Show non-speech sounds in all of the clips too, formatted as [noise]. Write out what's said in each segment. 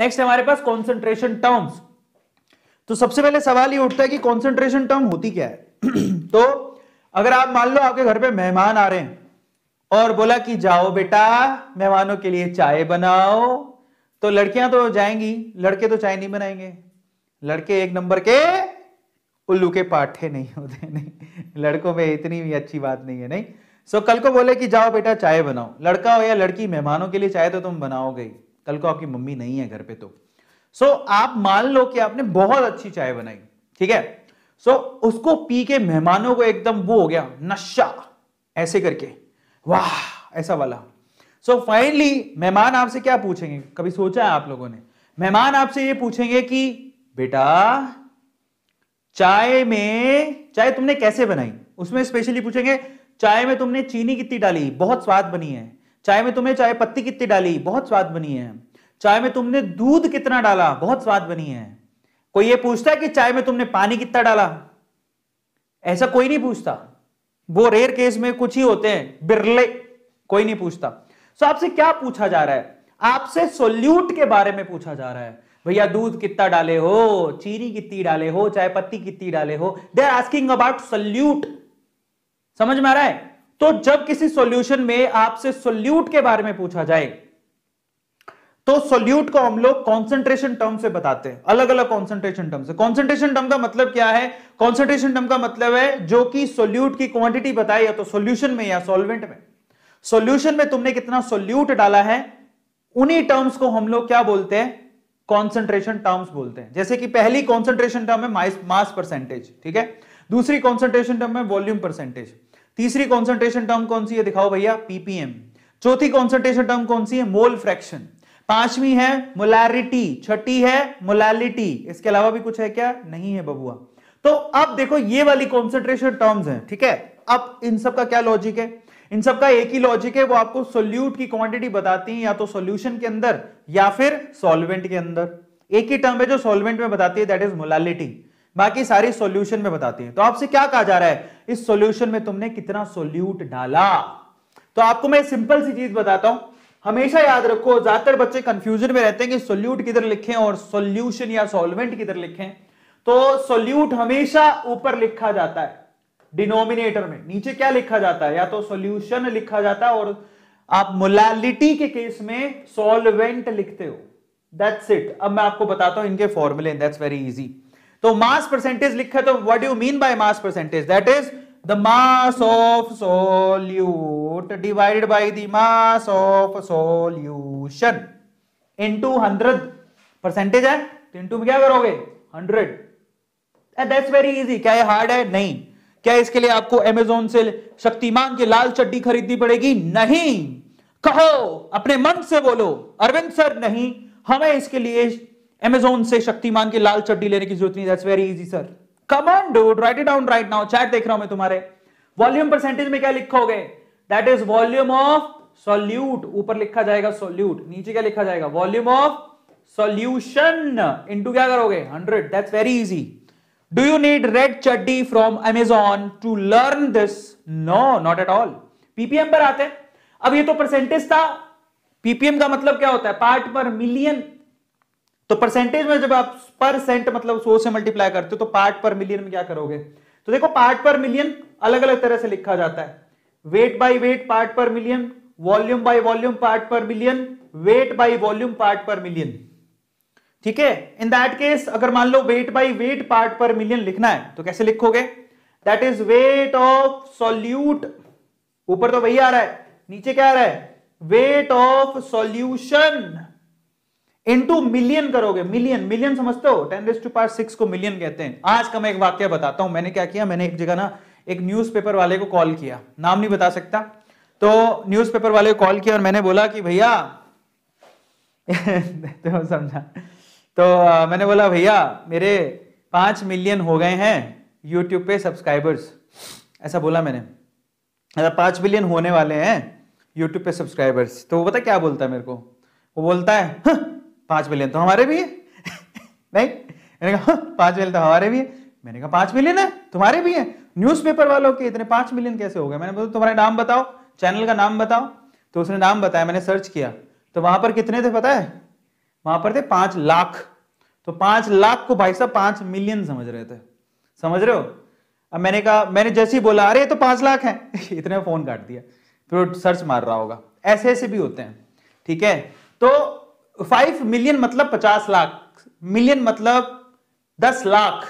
next हमारे पास concentration terms तो सबसे पहले सवाल ये उठता है कि कॉन्सेंट्रेशन टर्म होती क्या है [clears throat] तो अगर आप मान लो आपके घर पे मेहमान आ रहे हैं और बोला कि जाओ बेटा मेहमानों के लिए चाय बनाओ तो लड़कियां तो जाएंगी लड़के तो चाय नहीं बनाएंगे लड़के एक नंबर के उल्लू के पाठे नहीं होते नहीं लड़कों में इतनी भी अच्छी बात नहीं है नहीं सो कल को बोले कि जाओ बेटा चाय बनाओ लड़का हो या लड़की मेहमानों के लिए चाय तो तुम बनाओगे ही कल को आपकी मम्मी नहीं है घर पे तो सो so, आप मान लो कि आपने बहुत अच्छी चाय बनाई ठीक है सो so, उसको पी के मेहमानों को एकदम वो हो गया नशा ऐसे करके वाह ऐसा वाला सो so, फाइनली मेहमान आपसे क्या पूछेंगे कभी सोचा है आप लोगों ने मेहमान आपसे ये पूछेंगे कि बेटा चाय में चाय तुमने कैसे बनाई उसमें स्पेशली पूछेंगे चाय में तुमने चीनी कितनी डाली बहुत स्वाद बनी है चाय में तुम्हें चाय पत्ती कितनी डाली बहुत स्वाद बनी है चाय में तुमने दूध कितना डाला बहुत स्वाद बनी है कोई ये पूछता है कि चाय में तुमने पानी कितना डाला ऐसा कोई नहीं पूछता वो रेयर केस में कुछ ही होते हैं बिरले कोई नहीं पूछता सो आपसे क्या पूछा जा रहा है आपसे सोल्यूट के बारे में पूछा जा रहा है भैया दूध कितना डाले हो चीनी कितनी डाले हो चाय पत्ती कितनी डाले हो they are asking about solute समझ में आ रहा है तो जब किसी सॉल्यूशन में आपसे सोल्यूट के बारे में पूछा जाए तो सोल्यूट को हम लोग कॉन्सेंट्रेशन टर्म से बताते हैं अलग अलग कॉन्सेंट्रेशन टर्म से कॉन्सेंट्रेशन टर्म का मतलब क्या है कॉन्सेंट्रेशन टर्म का मतलब है जो कि सोल्यूट की क्वांटिटी बताए या तो सोल्यूशन में या सॉल्वेंट में सोल्यूशन में तुमने कितना सोल्यूट डाला है उन्हीं टर्म्स को हम लोग क्या बोलते हैं कॉन्सेंट्रेशन टर्म्स बोलते हैं जैसे कि पहली कॉन्सेंट्रेशन टर्म है मास परसेंटेज ठीक है दूसरी कॉन्सेंट्रेशन टर्म है वॉल्यूम परसेंटेज तीसरी कॉन्सेंट्रेशन टर्म कौन सी है दिखाओ भैया पीपीएम चौथी कॉन्सेंट्रेशन टर्म कौन सी है मोल फ्रैक्शन पांचवी है मोलैरिटी छठी है मोलैलिटी इसके अलावा भी कुछ है क्या नहीं है बबुआ तो अब देखो ये वाली कॉन्सेंट्रेशन टर्म्स हैं ठीक है अब इन सब का क्या लॉजिक है इन सब का एक ही लॉजिक है वो आपको सोल्यूट की क्वांटिटी बताती है या तो सोल्यूशन के अंदर या फिर सोलवेंट के अंदर एक ही टर्म है जो सोलवेंट में बताती है दैट इज मोलालिटी बाकी सारी सॉल्यूशन में बताती है तो आपसे क्या कहा जा रहा है इस सॉल्यूशन में तुमने कितना सोल्यूट डाला तो आपको मैं सिंपल सी चीज बताता हूं हमेशा याद रखो ज्यादातर बच्चे कंफ्यूजन में रहते हैं कि सोल्यूट किधर लिखें और सोल्यूशन या सोलवेंट किधर लिखें तो सोल्यूट हमेशा ऊपर लिखा जाता है डिनोमिनेटर में नीचे क्या लिखा जाता है या तो सोल्यूशन लिखा जाता है और आप मोलालिटी के केस में सॉल्वेंट लिखते हो दैट्स इट अब मैं आपको बताता हूं इनके फॉर्मुले दैट्स वेरी इजी तो मास परसेंटेज लिखा तो what do mean by mass percentage that is the mass of solute divided by the mass of solution into hundred percentage है तो इनटू में क्या करोगे हंड्रेड दैट्स वेरी इजी क्या ये हार्ड है नहीं क्या इसके लिए आपको एमेजोन से शक्तिमान की लाल चड्डी खरीदनी पड़ेगी नहीं कहो अपने मन से बोलो अरविंद सर नहीं हमें इसके लिए एमेजोन से शक्तिमान की लाल चड्डी लेने की जरूरत नहीं that's very easy sir come on dude write it down right now chat देख रहा हूं मैं तुम्हारे वॉल्यूम परसेंटेज में क्या लिखोगे that is volume of solute ऊपर लिखा जाएगा सॉल्यूट नीचे क्या लिखा जाएगा वॉल्यूम ऑफ सॉल्यूशन इनटू क्या करोगे 100 that's very easy do you need red चड्डी from Amazon to learn this no not at all PPM पर आते अब ये तो परसेंटेज था पीपीएम का मतलब क्या होता है पार्ट पर मिलियन तो परसेंटेज में जब आप पर सेंट मतलब सो से मल्टीप्लाई करते हो तो पार्ट पर मिलियन में क्या करोगे तो देखो पार्ट पर मिलियन अलग अलग तरह से लिखा जाता है weight by weight part per million volume by volume part per million weight by volume part per million ठीक है इन दैट केस अगर मान लो weight by weight part per million लिखना है तो कैसे लिखोगे that is weight of solute ऊपर तो वही आ रहा है नीचे क्या आ रहा है weight of solution into million करोगे मिलियन मिलियन समझते हो ten raise to power six को मिलियन कहते हैं आज का मैं एक वाक्य बताता हूं मैंने क्या किया मैंने एक जगह ना एक न्यूज़पेपर वाले को कॉल किया नाम नहीं बता सकता तो न्यूज़पेपर वाले को कॉल किया और मैंने बोला कि भैया [laughs] तो समझा तो आ, मैंने बोला भैया मेरे पांच मिलियन हो गए हैं यूट्यूब पे सब्सक्राइबर्स ऐसा बोला मैंने अगर पाँच मिलियन होने वाले हैं यूट्यूब पे सब्सक्राइबर्स तो वो पता क्या बोलता है मेरे को वो बोलता है पांच मिलियन तो हमारे भी है नहीं मैंने कहा हाँ, पांच मिलियन तो हमारे भी है मैंने कहा पांच मिलियन है तुम्हारे भी है न्यूज़पेपर वालों के इतने पांच मिलियन कैसे हो गए मैंने बोला तुम्हारा नाम बताओ चैनल का नाम बताओ तो उसने नाम बताया मैंने सर्च किया तो वहां पर कितने थे पता है वहां पर थे पांच लाख तो पांच लाख को भाई साहब पांच मिलियन समझ रहे थे समझ रहे हो अब मैंने कहा मैंने जैसे ही बोला अरे तो पांच लाख है [laughs] इतने फ़ोन काट दिया फिर सर्च मार रहा होगा ऐसे ऐसे भी होते हैं ठीक है तो फाइव मिलियन मतलब पचास लाख मिलियन मतलब दस lakh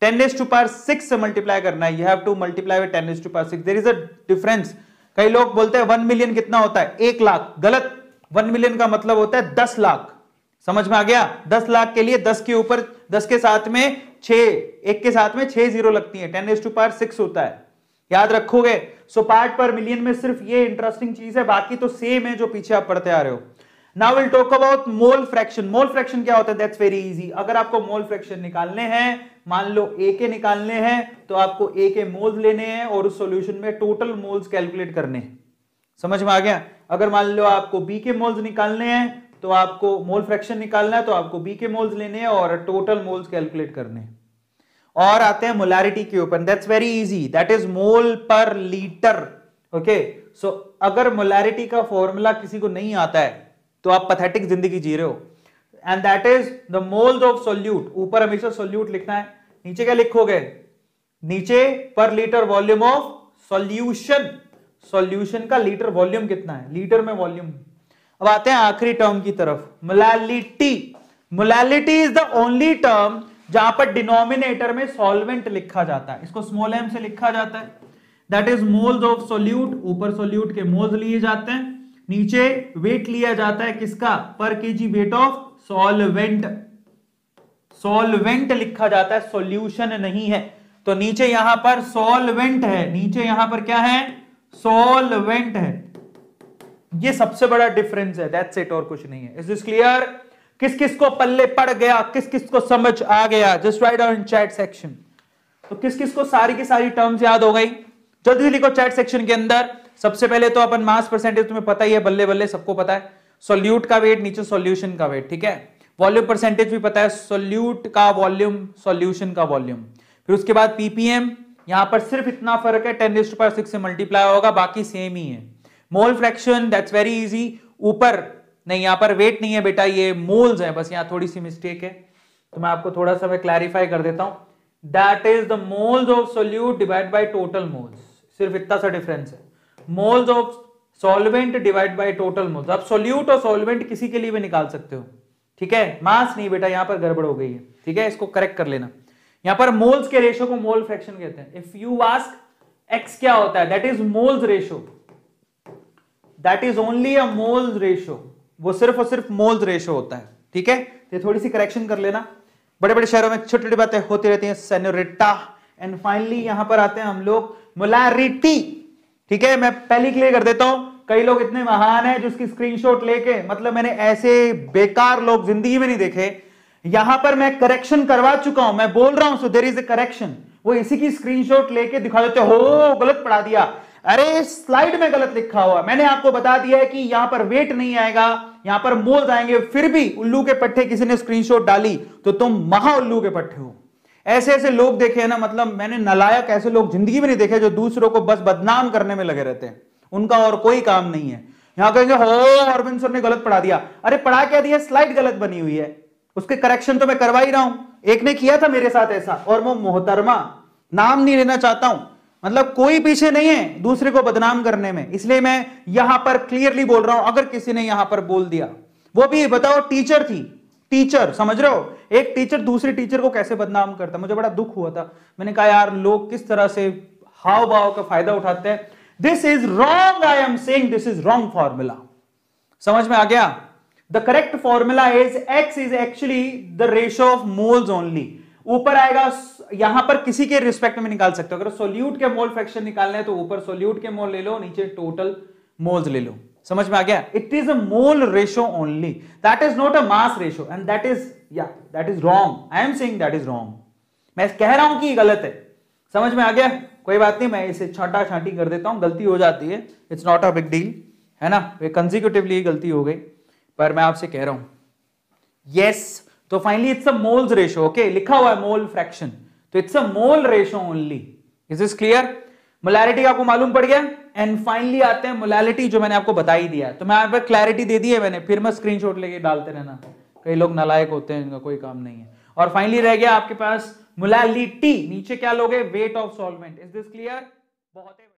ten's to power six से मल्टीप्लाई करना है you have to multiply ten's to power six there is a difference कई लोग बोलते हैं वन मिलियन कितना होता है एक लाख गलत वन मिलियन का मतलब होता है दस लाख समझ में आ गया दस लाख के लिए दस के ऊपर दस के साथ में छ एक के साथ में छह जीरो लगती है ten's to power six होता है याद रखोगे सो पार्ट पर मिलियन में सिर्फ ये इंटरेस्टिंग चीज है बाकी तो सेम है जो पीछे आप पढ़ते आ रहे हो now will talk about mole fraction mole fraction क्या होता है दैट्स वेरी इजी अगर आपको मोल फ्रैक्शन निकालने हैं मान लो ए के निकालने हैं तो आपको ए के मोल्स लेने हैं और उस सॉल्यूशन में टोटल मोल्स कैलकुलेट करने हैं समझ में आ गया अगर मान लो आपको बी के मोल्स निकालने हैं तो आपको मोल फ्रैक्शन निकालना है तो आपको बी के मोल्स लेने हैं और टोटल मोल्स कैलकुलेट करने और आते हैं मोलारिटी के ऊपर that's very easy that is mole per litre okay so अगर मोलारिटी का फॉर्मूला किसी को नहीं आता है तो आप पथेटिक जिंदगी जी रहे हो and that is the moles of solute ऊपर हमेशा सोल्यूट लिखना है नीचे क्या लिखोगे नीचे per litre volume of solution solution का लीटर वॉल्यूम कितना है लीटर में वॉल्यूम अब आते हैं आखिरी टर्म की तरफ molality molality is the only term जहां पर डिनोमिनेटर में सॉल्वेंट लिखा जाता है इसको स्मॉल एम से लिखा जाता है that is moles of solute ऊपर सोल्यूट के मोल्स लिए जाते हैं नीचे वेट लिया जाता है किसका per KG weight of solvent solvent लिखा जाता है सॉल्यूशन नहीं है तो नीचे यहां पर सॉल्वेंट है नीचे यहां पर क्या है सॉल्वेंट है ये सबसे बड़ा डिफरेंस है दैट्स इट और कुछ नहीं है इज दिस क्लियर किस किस को पल्ले पड़ गया किस किस को समझ आ गया just write on chat section तो किस किस को सारी की सारी टर्म्स याद हो गई जल्दी लिखो चैट सेक्शन के अंदर सबसे पहले तो अपन मास परसेंटेज तुम्हें पता ही है बल्ले बल्ले सबको पता है सोल्यूट का वेट नीचे सोल्यूशन का वेट ठीक है वॉल्यूम परसेंटेज भी पता है सोल्यूट का वॉल्यूम सोल्यूशन का वॉल्यूम फिर उसके बाद पीपीएम यहां पर सिर्फ इतना फर्क है टेन टू पावर सिक्स से मल्टीप्लाई होगा बाकी सेम ही है mole fraction that's very easy ऊपर नहीं यहाँ पर वेट नहीं है बेटा ये मोल्स है बस यहाँ थोड़ी सी मिस्टेक है तो मैं आपको थोड़ा सा मैं क्लैरिफाई कर देता हूँ that is the moles of solute divide by total moles सिर्फ इतना सा डिफरेंस है moles of solvent divide by total moles आप सोल्यूट और सॉल्वेंट किसी के लिए भी निकाल सकते हो ठीक है मास नहीं बेटा यहां पर गड़बड़ हो गई है ठीक है इसको करेक्ट कर लेना यहां पर मोल्स के रेशो को मोल फ्रैक्शन कहते हैं इफ यू आस्क एक्स क्या होता है that is moles ratio that is only a moles ratio वो सिर्फ और सिर्फ मोल्स रेशो होता है ठीक है तो थोड़ी सी करेक्शन कर लेना बड़े बड़े शहरों में छोटी छोटी बातें होती रहती हैं सेनोरिटा एंड फाइनली यहां पर आते हैं हम लोग मोलारिटी ठीक है मैं पहली क्लियर कर देता हूं कई लोग इतने महान है जो उसकी स्क्रीनशॉट लेके मतलब मैंने ऐसे बेकार लोग जिंदगी में नहीं देखे यहां पर मैं करेक्शन करवा चुका हूं मैं बोल रहा हूं सो देर इज ए करेक्शन वो इसी की स्क्रीनशॉट लेके दिखा देते हो गलत पढ़ा दिया अरे स्लाइड में गलत लिखा हुआ मैंने आपको बता दिया है कि यहां पर वेट नहीं आएगा यहां पर मोल आएंगे फिर भी उल्लू के पट्टे किसी ने स्क्रीनशॉट डाली तो तुम महा उल्लू के पट्टे हो ऐसे ऐसे लोग देखे हैं ना मतलब मैंने नलायक ऐसे लोग जिंदगी में नहीं देखे जो दूसरों को बस बदनाम करने में लगे रहते हैं उनका और कोई काम नहीं है यहां कहेंगे हो अरविंद सर ने गलत पढ़ा दिया अरे पढ़ा क्या दिया स्लाइड गलत बनी हुई है उसके करेक्शन तो मैं करवा ही रहा हूं एक ने किया था मेरे साथ ऐसा और वो मोहतरमा नाम नहीं लेना चाहता हूं मतलब कोई पीछे नहीं है दूसरे को बदनाम करने में इसलिए मैं यहां पर क्लियरली बोल रहा हूं अगर किसी ने यहां पर बोल दिया वो भी बताओ टीचर थी टीचर समझ रहे हो एक टीचर दूसरे टीचर को कैसे बदनाम करता मुझे बड़ा दुख हुआ था मैंने कहा यार लोग किस तरह से हाव भाव का फायदा उठाते हैं this is wrong I am saying this is wrong formula समझ में आ गया the correct formula is X is actually the ratio of moles only ऊपर आएगा यहां पर किसी के रिस्पेक्ट में निकाल सकते हो अगर सोल्यूट के मोल फ्रैक्शन निकालना है तो ऊपर सोल्यूट के मोल ले लो नीचे टोटल मोल्स ले लो समझ में आ गया it is a mole ratio only that is not a mass ratio and that is या that is wrong I am saying that is wrong मैं कह रहा हूं कि ये गलत है समझ में आ गया कोई बात नहीं मैं इसे छाटा छाटी कर देता हूं गलती हो जाती है it's not a big deal है ना ये कंजिक्यूटिवली गलती हो गई पर मैं आपसे कह रहा हूं यस yes, तो finally it's a moles ratio okay लिखा हुआ है मोल फ्रैक्शन तो it's a mole ratio only is is clear molarity आपको मालूम पड़ गया एंड फाइनली आते हैं मोलैलिटी जो मैंने आपको बता ही दिया है तो मैं यहाँ पर क्लैरिटी दे दी है मैंने फिर मैं स्क्रीनशॉट लेके डालते रहना कई लोग नलायक होते हैं इनका कोई काम नहीं है और फाइनली रह गया आपके पास मोलैलिटी नीचे क्या लोगे weight of solvent is this clear बहुत